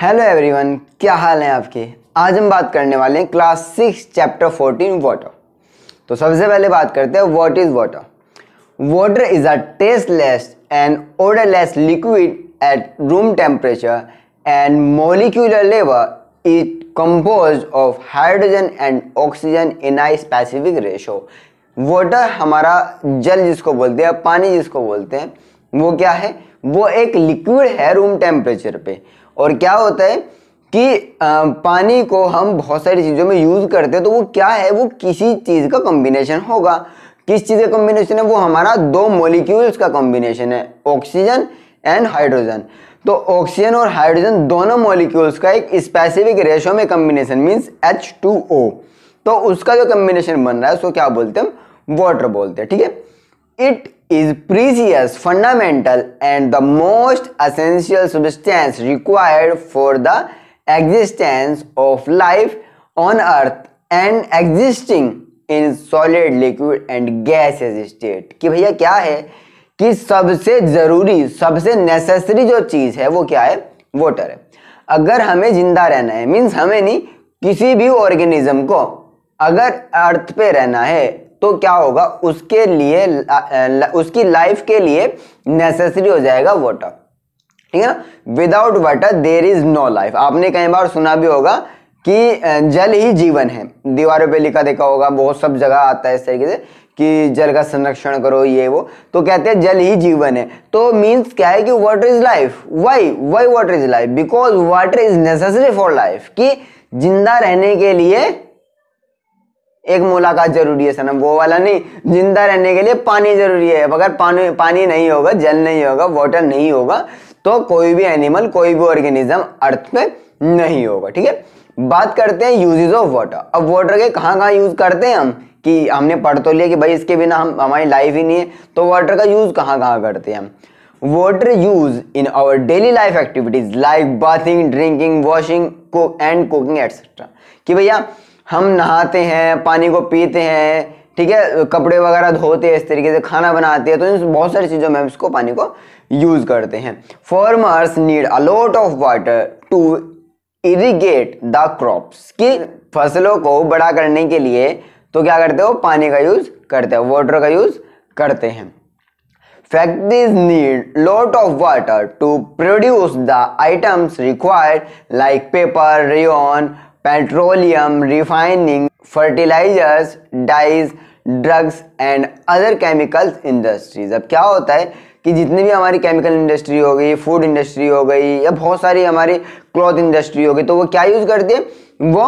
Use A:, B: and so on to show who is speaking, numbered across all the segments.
A: Hello everyone क्या हाल है आपके आज हम बात करने वाले हैं class six chapter fourteen water तो सबसे पहले बात करते हैं what is water water is a tasteless and odourless liquid at room temperature and molecular level it compose of hydrogen and oxygen in I specific ratio water हमारा जल जिसको बोलते हैं पानी जिसको बोलते हैं वो क्या है वो एक लिक्विड है रूम टेम्परेचर पे और क्या होता है कि पानी को हम बहुत सारी चीज़ों में यूज़ करते हैं तो वो क्या है वो किसी चीज़ का कॉम्बिनेशन होगा किस चीज़ का कॉम्बिनेशन है वो हमारा दो मोलिक्यूल्स का कॉम्बिनेशन है ऑक्सीजन एंड हाइड्रोजन तो ऑक्सीजन और हाइड्रोजन दोनों मॉलिक्यूल्स का एक स्पेसिफिक रेशो में combination means H two O तो उसका जो कम्बिनेशन बन रहा है उसको क्या बोलते हैं हम वाटर बोलते हैं ठीक है it is precious, fundamental and the most essential substance required for the existence of life on earth and existing in solid liquid and gas state कि भैया क्या है कि सबसे ज़रूरी सबसे नेसेसरी जो चीज़ है वो क्या है वाटर है अगर हमें ज़िंदा रहना है मीन्स हमें नहीं किसी भी ऑर्गेनिज्म को अगर अर्थ पे रहना है तो क्या होगा उसके लिए उसकी लाइफ के लिए नेसेसरी हो जाएगा वाटर ठीक है ना without water there is no life आपने कई बार सुना भी होगा कि जल ही जीवन है दीवारों पे लिखा देखा होगा बहुत सब जगह आता है इस तरीके से कि जल का संरक्षण करो ये वो तो कहते हैं जल ही जीवन है तो मीन्स क्या है कि water is life why why water is life because water is necessary for life कि जिंदा रहने के लिए एक मुलाकात जरूरी है सनम वो वाला नहीं जिंदा रहने के लिए पानी जरूरी है अगर पानी पानी नहीं होगा जल नहीं होगा वाटर नहीं होगा तो कोई भी एनिमल कोई भी ऑर्गेनिज्म अर्थ पे नहीं होगा ठीक है बात करते हैं यूजेज ऑफ वाटर अब वाटर के कहाँ कहाँ यूज करते हैं हम कि हमने पढ़ तो लिया कि भाई इसके बिना हम हमारी लाइफ ही नहीं है तो वाटर का यूज कहाँ कहाँ करते हैं हम water use in our daily life activities like bathing drinking washing and cooking etcetera कि भैया हम नहाते हैं पानी को पीते हैं ठीक है कपड़े वगैरह धोते हैं इस तरीके से खाना बनाते हैं तो इन बहुत सारी चीज़ों में हम इसको पानी को यूज़ करते हैं farmers need a lot of water to irrigate the crops की फसलों को बड़ा करने के लिए तो क्या करते हो पानी का यूज़ करते हैं वाटर का यूज़ करते हैं factories need lot of water to produce the items required like paper rayon petroleum refining fertilisers dyes drugs and other chemicals industries अब क्या होता है कि जितनी भी हमारी केमिकल इंडस्ट्री हो गई फूड इंडस्ट्री हो गई या बहुत सारी हमारी क्लॉथ इंडस्ट्री हो गई तो वो क्या यूज़ करती है वो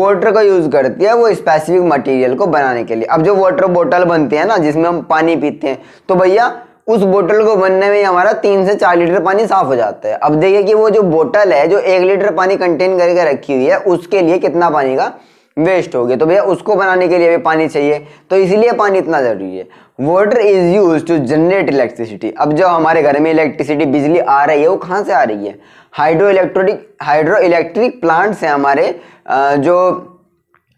A: वाटर का यूज़ करती है वो स्पेसिफिक मटेरियल को बनाने के लिए अब जो वाटर बोतल बनती है ना जिसमें हम पानी पीते हैं तो भैया उस बोतल को बनने में हमारा तीन से चार लीटर पानी साफ हो जाता है अब देखिए कि वो जो बोतल है जो एक लीटर पानी कंटेन करके रखी हुई है उसके लिए कितना पानी का वेस्ट हो गया तो भैया उसको बनाने के लिए भी पानी चाहिए तो इसीलिए पानी इतना ज़रूरी है water is use to generate electricity अब जो हमारे घर में इलेक्ट्रिसिटी बिजली आ रही है वो कहाँ से आ रही है hydro electrotic hydroelectric plant से हमारे जो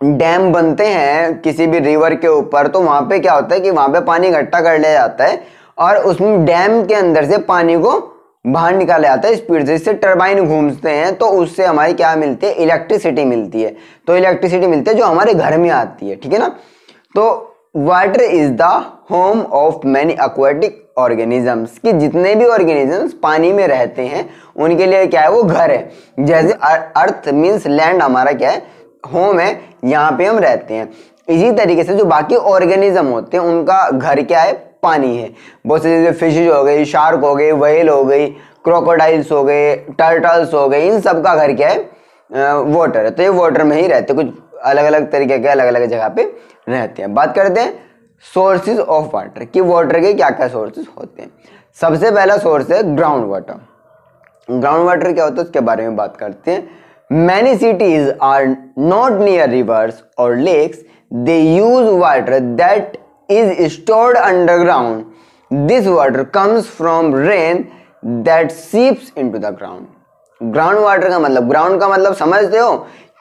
A: डैम बनते हैं किसी भी रिवर के ऊपर तो वहाँ पे क्या होता है कि वहाँ पे पानी इकट्ठा कर लिया जाता है और उसमें डैम के अंदर से पानी को बाहर निकाला जाता है स्पीड से इससे टर्बाइन घूमते हैं तो उससे हमारी क्या मिलती है इलेक्ट्रिसिटी मिलती है तो इलेक्ट्रिसिटी मिलती है जो हमारे घर में आती है ठीक है ना तो water is the home of many aquatic organisms कि जितने भी ऑर्गेनिजम्स पानी में रहते हैं उनके लिए क्या है वो घर है जैसे अर्थ मीन्स लैंड हमारा क्या है होम है यहाँ पे हम रहते हैं इसी तरीके से जो बाकी ऑर्गेनिज्म होते हैं उनका घर क्या है पानी है बहुत सी जैसे फिशेज हो गई शार्क हो गई वेल हो गई क्रोकोडाइल्स हो गए टर्टल्स हो गए इन सब का घर क्या है वाटर है तो ये वाटर में ही रहते कुछ अलग अलग तरीके के अलग अलग जगह पे रहते हैं बात करते हैं सोर्सेज ऑफ वाटर कि वाटर के क्या क्या सोर्सेज होते हैं सबसे पहला सोर्स है ग्राउंड वाटर ग्राउंड वाटर क्या होता है उसके बारे में बात करते हैं many cities are not near rivers or lakes they use water that is stored underground. This water comes from rain that seeps into the ground. Ground water का मतलब ग्राउंड का मतलब समझते हो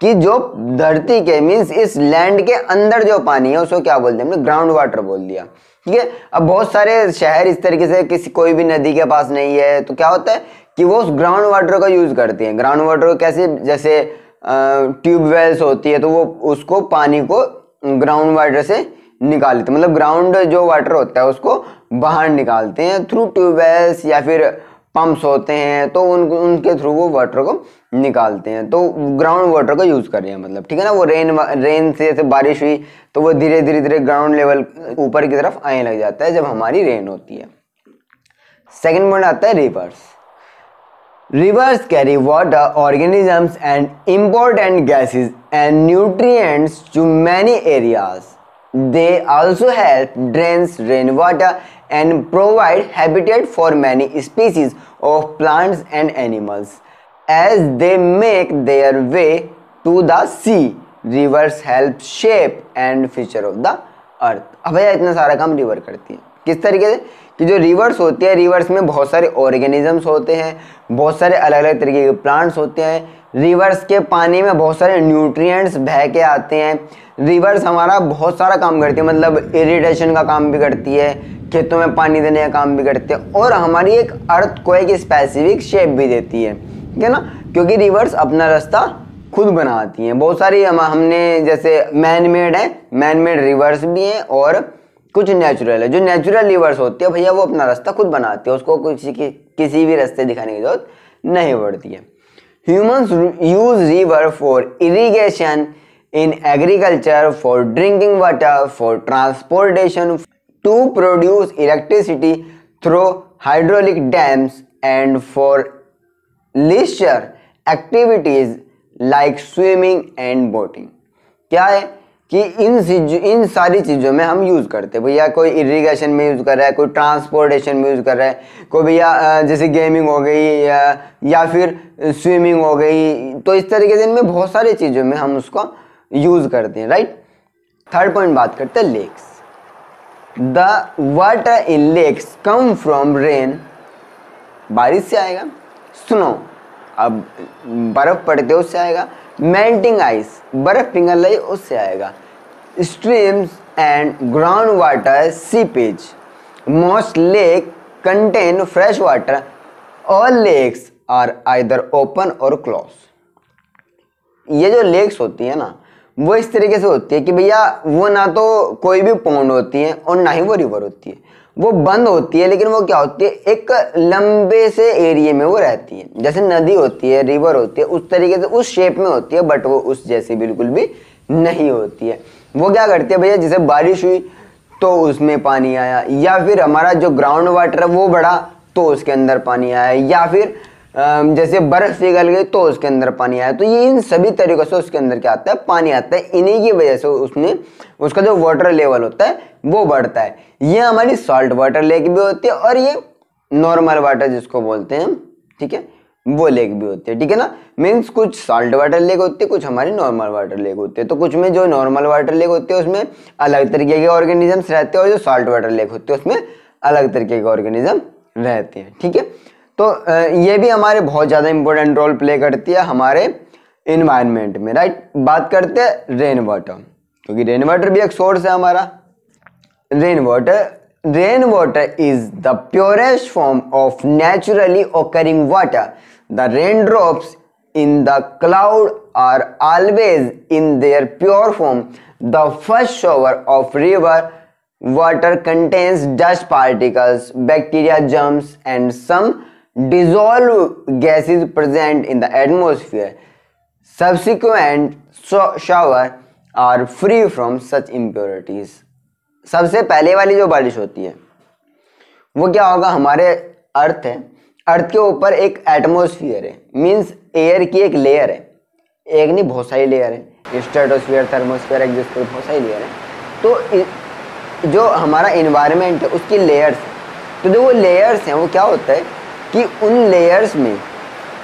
A: कि जो धरती के मीन्स इस लैंड के अंदर जो पानी है उसको क्या बोलते हैं हमने ग्राउंड वाटर बोल दिया ठीक है अब बहुत सारे शहर इस तरीके से किसी कोई भी नदी के पास नहीं है तो क्या होता है कि वो उस ग्राउंड वाटर का यूज़ करती हैं ग्राउंड वाटर को कैसे जैसे ट्यूबवेल्स होती है तो वो उसको पानी को ग्राउंड वाटर से निकालते मतलब ग्राउंड जो वाटर होता है उसको बाहर निकालते हैं थ्रू ट्यूबवेल्स या फिर पंप्स होते हैं तो उन उनके थ्रू वो वाटर को निकालते हैं तो ग्राउंड वाटर का यूज़ कर रहे हैं मतलब ठीक है ना वो रेन रेन से जैसे बारिश हुई तो वो धीरे धीरे धीरे ग्राउंड लेवल ऊपर की तरफ आने लग जाता है जब हमारी रेन होती है सेकेंड पॉइंट आता है rivers rivers carry water organisms and important gases and nutrients to many areas They also help drains rainwater and provide habitat for many species of plants and animals as they make their way to the sea. Rivers help shape and feature of the earth अब भैया इतना सारा काम river करती है किस तरीके से कि जो रिवर्स होती है रिवर्स में बहुत सारे ऑर्गेनिजम्स होते हैं बहुत सारे अलग अलग तरीके के प्लांट्स होते हैं रिवर्स के पानी में बहुत सारे न्यूट्रिएंट्स बह के आते हैं रिवर्स हमारा बहुत सारा काम करती है मतलब इरीटेशन का काम भी करती है खेतों में पानी देने का काम भी करती है और हमारी एक अर्थ को एक स्पेसिफिक शेप भी देती है ठीक है ना क्योंकि रिवर्स अपना रास्ता खुद बनाती हैं बहुत सारी हम हमने जैसे मैन मेड है मैन मेड रिवर्स भी हैं और कुछ नेचुरल है जो नेचुरल रिवर्स होती है भैया वो अपना रास्ता खुद बनाती है उसको किसी की किसी भी रास्ते दिखाने की जरूरत नहीं पड़ती है humans use river for irrigation in agriculture for drinking water, for transportation, to produce electricity through hydraulic dams and for leisure activities like swimming and boating. क्या है कि इन चीज इन सारी चीज़ों में हम यूज़ करते हैं भैया कोई इरिगेशन में यूज़ कर रहा है कोई ट्रांसपोर्टेशन में यूज़ कर रहा है कोई भैया जैसे गेमिंग हो गई या, या फिर स्विमिंग हो गई तो इस तरीके से इनमें बहुत सारी चीज़ों में हम उसको यूज करते हैं राइट थर्ड पॉइंट बात करते हैं lakes the water in lakes come from rain बारिश से आएगा स्नो अब बर्फ पड़ते उससे आएगा मेल्टिंग आइस बर्फ पिघल रही उससे आएगा streams and ground water seepage most lake contain fresh water all lakes are either open or close ये जो लेक्स होती है ना वो इस तरीके से होती है कि भैया वो ना तो कोई भी पौंड होती है और ना ही वो रिवर होती है वो बंद होती है लेकिन वो क्या होती है एक लंबे से एरिए में वो रहती है जैसे नदी होती है रिवर होती है उस तरीके से उस शेप में होती है बट वो उस जैसी बिल्कुल भी नहीं होती है वो क्या करती है भैया जैसे बारिश हुई तो उसमें पानी आया या फिर हमारा जो ग्राउंड वाटर है वो बढ़ा तो उसके अंदर पानी आया या फिर जैसे बर्फ़ पिघल गई तो उसके अंदर पानी आया तो ये इन सभी तरीक़ों से उसके अंदर क्या आता है पानी आता है इन्हीं की वजह से उसमें उसका जो वाटर लेवल होता है वो बढ़ता है ये हमारी सॉल्ट वाटर लेक भी होती है और ये नॉर्मल वाटर जिसको बोलते हैं ठीक है वो लेक भी होती है ठीक है ना मीन्स कुछ सॉल्ट वाटर लेक होती है कुछ हमारी नॉर्मल वाटर लेक होती है तो कुछ में जो नॉर्मल वाटर लेक होती है उसमें अलग तरीके के ऑर्गेनिजम्स रहते हैं और जो सॉल्ट वाटर लेक होती है उसमें अलग तरीके के ऑर्गेनिज्म रहते हैं ठीक है तो ये भी हमारे बहुत ज़्यादा इम्पोर्टेंट रोल प्ले करती है हमारे इन्वायरमेंट में राइट बात करते हैं रेन वाटर क्योंकि रेन वाटर भी एक सोर्स है हमारा rain water rain water is the purest form of naturally occurring water the rain drops in the cloud are always in their pure form the first shower of river water contains dust particles bacteria germs and some dissolved gases present in the atmosphere. Subsequent shower are free from such impurities. सबसे पहले वाली जो बारिश होती है वो क्या होगा हमारे अर्थ है अर्थ के ऊपर एक एटमोसफियर है मीन्स एयर की एक लेयर है एक नहीं बहुत सारी लेयर है स्टेटोस्फियर थर्मोस्फियर एग्जोस्फीयर बहुत सारी लेयर है तो जो हमारा इन्वायरमेंट है उसकी लेयर्स तो जो वो लेयर्स हैं वो क्या होता है कि उन लेयर्स में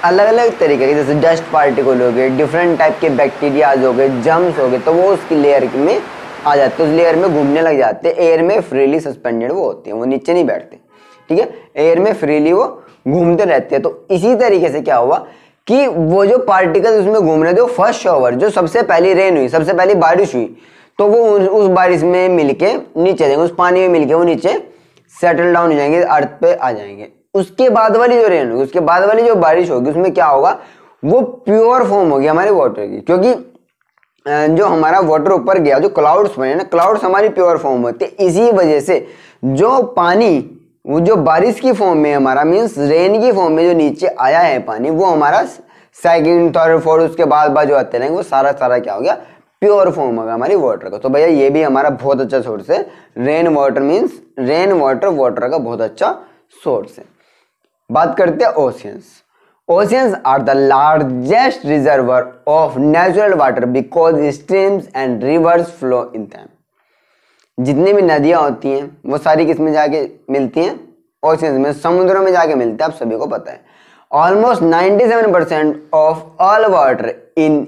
A: अलग अलग तरीके के जैसे डस्ट पार्टिकल हो गए डिफरेंट टाइप के बैक्टीरियाज हो गए जम्स हो गए तो वो उसकी लेयर में आ जाते उस लेयर में घूमने लग जाते एयर में फ्रीली सस्पेंडेड वो होते हैं वो नीचे नहीं बैठते ठीक है एयर में फ्रीली वो घूमते रहते हैं तो इसी तरीके से क्या हुआ कि वो जो पार्टिकल उसमें घूम रहे थे वो फर्स्ट शॉवर जो सबसे पहली रेन हुई सबसे पहली बारिश हुई तो वो उस बारिश में मिलके नीचे जाएंगे उस पानी में मिलके वो नीचे सेटल डाउन हो जाएंगे अर्थ पे आ जाएंगे उसके बाद वाली जो रेन होगी उसके बाद वाली जो बारिश होगी उसमें क्या होगा वो प्योर फॉर्म होगी हमारे वाटर की क्योंकि जो हमारा वाटर ऊपर गया जो क्लाउड्स बने ना क्लाउड्स हमारी प्योर फॉर्म होते इसी वजह से जो पानी वो जो बारिश की फॉर्म में हमारा मीन्स रेन की फॉर्म में जो नीचे आया है पानी वो हमारा सेकेंड थर्ड फोर्थ उसके बाद बाद जो आते रहेंगे वो सारा सारा क्या हो गया प्योर फॉर्म होगा हमारी वाटर का तो भैया ये भी हमारा बहुत अच्छा सोर्स है rain water means rain water water का बहुत अच्छा सोर्स है बात करते हैं oceans oceans are the largest reservoir of natural water because streams and rivers flow in them जितनी भी नदियाँ होती हैं वो सारी किस में जाके मिलती हैं ओशियंस में समुद्रों में जाके मिलते हैं आप सभी को पता है almost 97 percent of all water in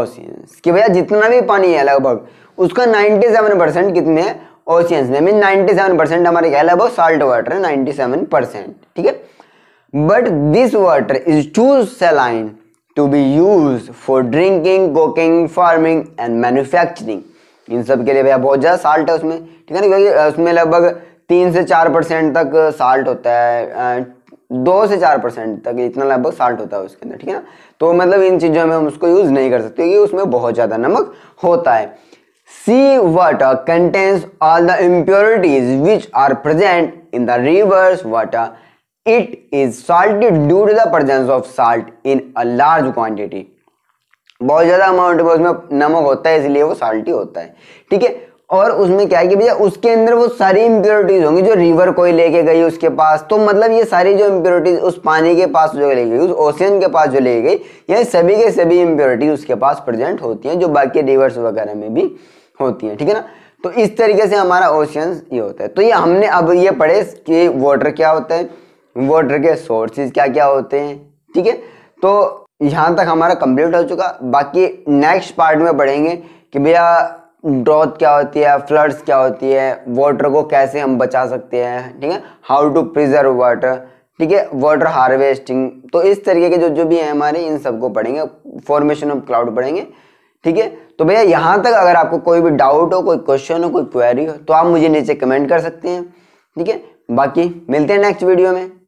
A: oceans की भैया जितना भी पानी है लगभग उसका 97 परसेंट कितने ओशियंस में मीन 97 परसेंट हमारे क्या लगभग साल्ट वाटर है 97 परसेंट ठीक है but this water is too saline to be use for drinking cooking farming and manufacturing इन सब के लिए भैया बहुत ज़्यादा साल्ट है उसमें ठीक है ना क्योंकि उसमें लगभग तीन से चार परसेंट तक साल्ट होता है दो से चार परसेंट तक इतना लगभग साल्ट होता है उसके अंदर ठीक है ना तो मतलब इन चीज़ों में हम उसको यूज नहीं कर सकते क्योंकि उसमें बहुत ज़्यादा नमक होता है sea water contains all the impurities which are present in the rivers water it is salt due to the presence of salt in a large quantity बहुत ज़्यादा अमाउंट में उसमें नमक होता है इसलिए वो साल्टी होता है ठीक है और उसमें क्या है कि भैया उसके अंदर वो सारी इम्प्योरिटीज होंगी जो रिवर कोई लेके गई उसके पास तो मतलब ये सारी जो इम्प्योरिटीज उस पानी के पास जो ले गई उस ओशियन के पास जो ले गई ये सभी के सभी इम्प्योरिटीज उसके पास प्रेजेंट होती हैं जो बाकी रिवर्स वगैरह में भी होती हैं ठीक है ना तो इस तरीके से हमारा ओशियंस ये होता है तो ये हमने अब ये पढ़े कि वाटर क्या होता है वाटर के सोर्सेज क्या क्या होते हैं ठीक है तो यहाँ तक हमारा कंप्लीट हो चुका बाकी नेक्स्ट पार्ट में पढ़ेंगे कि भैया ड्रॉथ क्या होती है फ्लड्स क्या होती है वाटर को कैसे हम बचा सकते हैं ठीक है हाउ टू प्रिजर्व वाटर ठीक है वाटर हार्वेस्टिंग तो इस तरीके के जो जो भी हैं हमारे इन सबको पढ़ेंगे फॉर्मेशन ऑफ क्लाउड पढ़ेंगे ठीक है तो भैया यहाँ तक अगर आपको कोई भी डाउट हो कोई क्वेश्चन हो कोई क्वेरी हो तो आप मुझे नीचे कमेंट कर सकते हैं ठीक है बाकी मिलते हैं नेक्स्ट वीडियो में